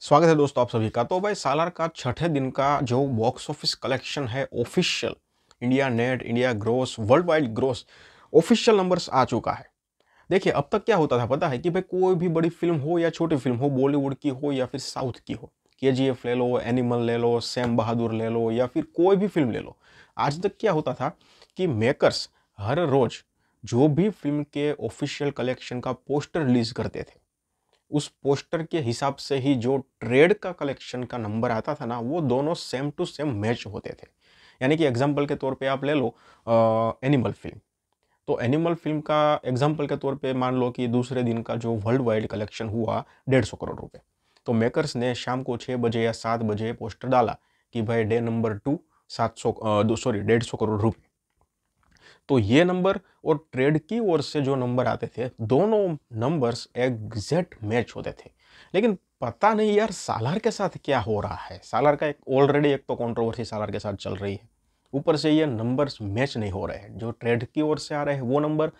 स्वागत है दोस्तों आप सभी का तो भाई सालार का छठे दिन का जो बॉक्स ऑफिस कलेक्शन है official India net India gross worldwide gross official numbers आ चुका है देखिए अब तक क्या होता था पता है कि भाई कोई भी बड़ी फिल्म हो या छोटी फिल्म हो बॉलीवुड की हो या फिर साउथ की हो के जी एफ ले लो एनिमल ले लो सैम बहादुर ले लो या फिर कोई भी फिल्म ले लो आज तक क्या होता था कि मेकर्स हर रोज जो भी फिल्म के ऑफिशियल कलेक्शन का पोस्टर रिलीज करते थे उस पोस्टर के हिसाब से ही जो ट्रेड का कलेक्शन का नंबर आता था ना वो दोनों सेम टू सेम मैच होते थे यानी कि एग्जाम्पल के तौर पे आप ले लो आ, एनिमल फिल्म तो एनिमल फिल्म का एग्जाम्पल के तौर पे मान लो कि दूसरे दिन का जो वर्ल्ड वाइड कलेक्शन हुआ डेढ़ सौ करोड़ रुपये तो मेकर्स ने शाम को छः बजे या सात बजे पोस्टर डाला कि भाई डे नंबर टू सात सौ सॉरी डेढ़ सौ करोड़ रुपये तो ये नंबर और ट्रेड की ओर से जो नंबर आते थे दोनों नंबर्स एग्जैक्ट मैच होते थे लेकिन पता नहीं यार सालार के साथ क्या हो रहा है सालार का एक ऑलरेडी एक तो कंट्रोवर्सी सालार के साथ चल रही है ऊपर से ये नंबर्स मैच नहीं हो रहे हैं जो ट्रेड की ओर से आ रहे हैं वो नंबर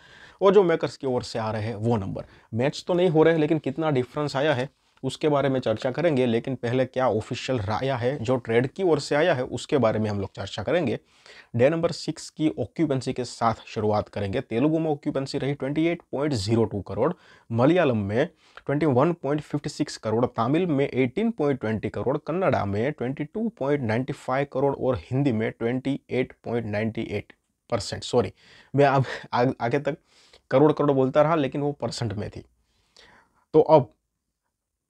और जो मेकर्स की ओर से आ रहे हैं वो नंबर मैच तो नहीं हो रहे लेकिन कितना डिफरेंस आया है उसके बारे में चर्चा करेंगे लेकिन पहले क्या ऑफिशियल राय है जो ट्रेड की ओर से आया है उसके बारे में हम लोग चर्चा करेंगे डे नंबर सिक्स की ऑक्यूपेंसी के साथ शुरुआत करेंगे तेलुगु में ऑक्यूपेंसी रही 28.02 करोड़ मलयालम में 21.56 करोड़ तमिल में 18.20 करोड़ कन्नड़ा में 22.95 करोड़ और हिंदी में 28.98 परसेंट सॉरी मैं अब आगे तक करोड़ करोड़ बोलता रहा लेकिन वो परसेंट में थी तो अब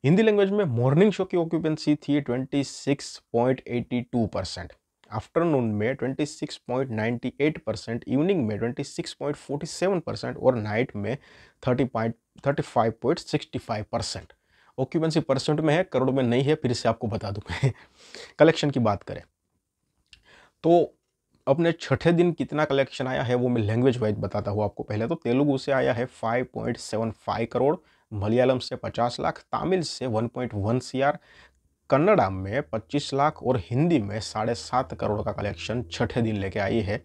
हिंदी लैंग्वेज में मॉर्निंग शो की ऑक्यूपेंसी थी 26.82 परसेंट आफ्टरनून में 26.98 परसेंट इवनिंग में 26.47 परसेंट और नाइट में 30.35.65 परसेंट ऑक्यूपेंसी परसेंट में है करोड़ में नहीं है फिर से आपको बता दूँ कलेक्शन की बात करें तो अपने छठे दिन कितना कलेक्शन आया है वो मैं लैंग्वेज वाइज बताता हूँ आपको पहले तो तेलुगु से आया है 5.75 करोड़ मलयालम से 50 लाख तमिल से 1.1 पॉइंट कन्नड़ा में 25 लाख और हिंदी में साढ़े सात करोड़ का कलेक्शन छठे दिन लेके आई है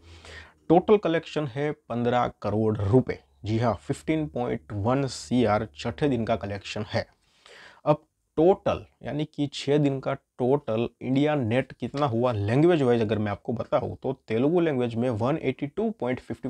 टोटल कलेक्शन है 15 करोड़ रुपए जी हाँ 15.1 पॉइंट छठे दिन का कलेक्शन है अब टोटल यानी कि छः दिन का टोटल इंडिया नेट कितना हुआ लैंग्वेज वाइज अगर मैं आपको बताऊँ तो तेलुगु लैंग्वेज में 182.55 एटी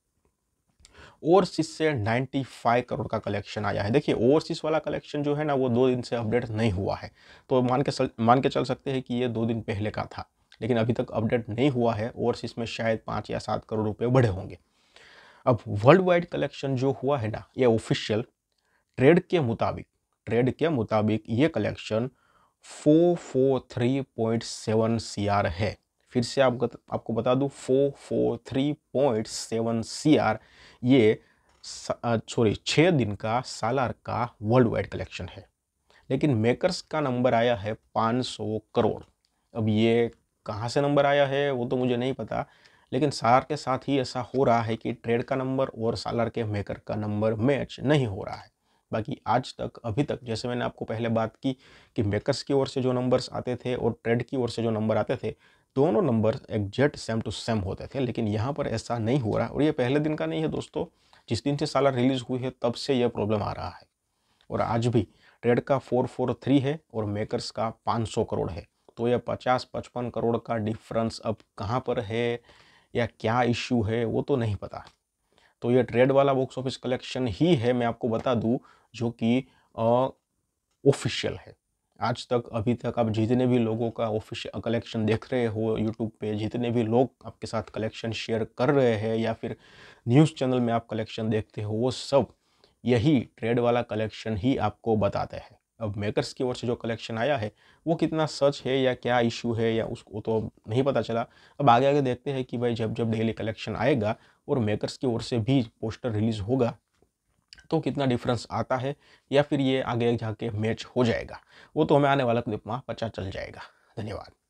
ओवरसीज से 95 करोड़ का कलेक्शन आया है देखिए ओवरसीज वाला कलेक्शन जो है ना वो दो दिन से अपडेट नहीं हुआ है तो मान के सल, मान के चल सकते हैं कि ये दो दिन पहले का था लेकिन अभी तक अपडेट नहीं हुआ है ओवरसीज में शायद पाँच या सात करोड़ रुपये बढ़े होंगे अब वर्ल्ड वाइड कलेक्शन जो हुआ है ना ये ऑफिशियल ट्रेड के मुताबिक ट्रेड के मुताबिक ये कलेक्शन 443.7 फोर है फिर से आप आपको बता दूँ four four three point seven C R ये सॉरी छः दिन का सालार का वर्ल्ड वाइड कलेक्शन है लेकिन मेकर्स का नंबर आया है पाँच सौ करोड़ अब ये कहाँ से नंबर आया है वो तो मुझे नहीं पता लेकिन सालार के साथ ही ऐसा हो रहा है कि ट्रेड का नंबर और सालार के मेकर का नंबर मैच नहीं हो रहा है बाकी आज तक अभी तक जैसे मैंने आपको पहले बात की कि मेकर्स की ओर से जो नंबर्स आते थे और ट्रेड की ओर से जो नंबर आते थे दोनों number exact same to same होते थे लेकिन यहाँ पर ऐसा नहीं हो रहा और ये पहले दिन का नहीं है दोस्तों जिस दिन से साला रिलीज़ हुई है तब से यह प्रॉब्लम आ रहा है और आज भी ट्रेड का फोर फोर थ्री है और मेकर्स का पाँच सौ करोड़ है तो यह पचास पचपन करोड़ का डिफरेंस अब कहाँ पर है या क्या इश्यू है वो तो नहीं पता तो यह ट्रेड वाला बॉक्स ऑफिस कलेक्शन ही है मैं आपको बता दूँ जो कि ऑफिशियल है आज तक अभी तक आप जितने भी लोगों का ऑफिशियल कलेक्शन देख रहे हो यूट्यूब पे जितने भी लोग आपके साथ कलेक्शन शेयर कर रहे हैं या फिर न्यूज़ चैनल में आप कलेक्शन देखते हो वो सब यही ट्रेड वाला कलेक्शन ही आपको बताते हैं अब मेकर्स की ओर से जो कलेक्शन आया है वो कितना सच है या क्या इशू है या उसको तो नहीं पता चला अब आगे आगे देखते हैं कि भाई जब जब डेली कलेक्शन आएगा और मेकर्स की ओर से भी पोस्टर रिलीज़ होगा तो कितना डिफरेंस आता है या फिर ये आगे जाके मैच हो जाएगा वो तो हमें आने वाला क्लिप में पता चल जाएगा धन्यवाद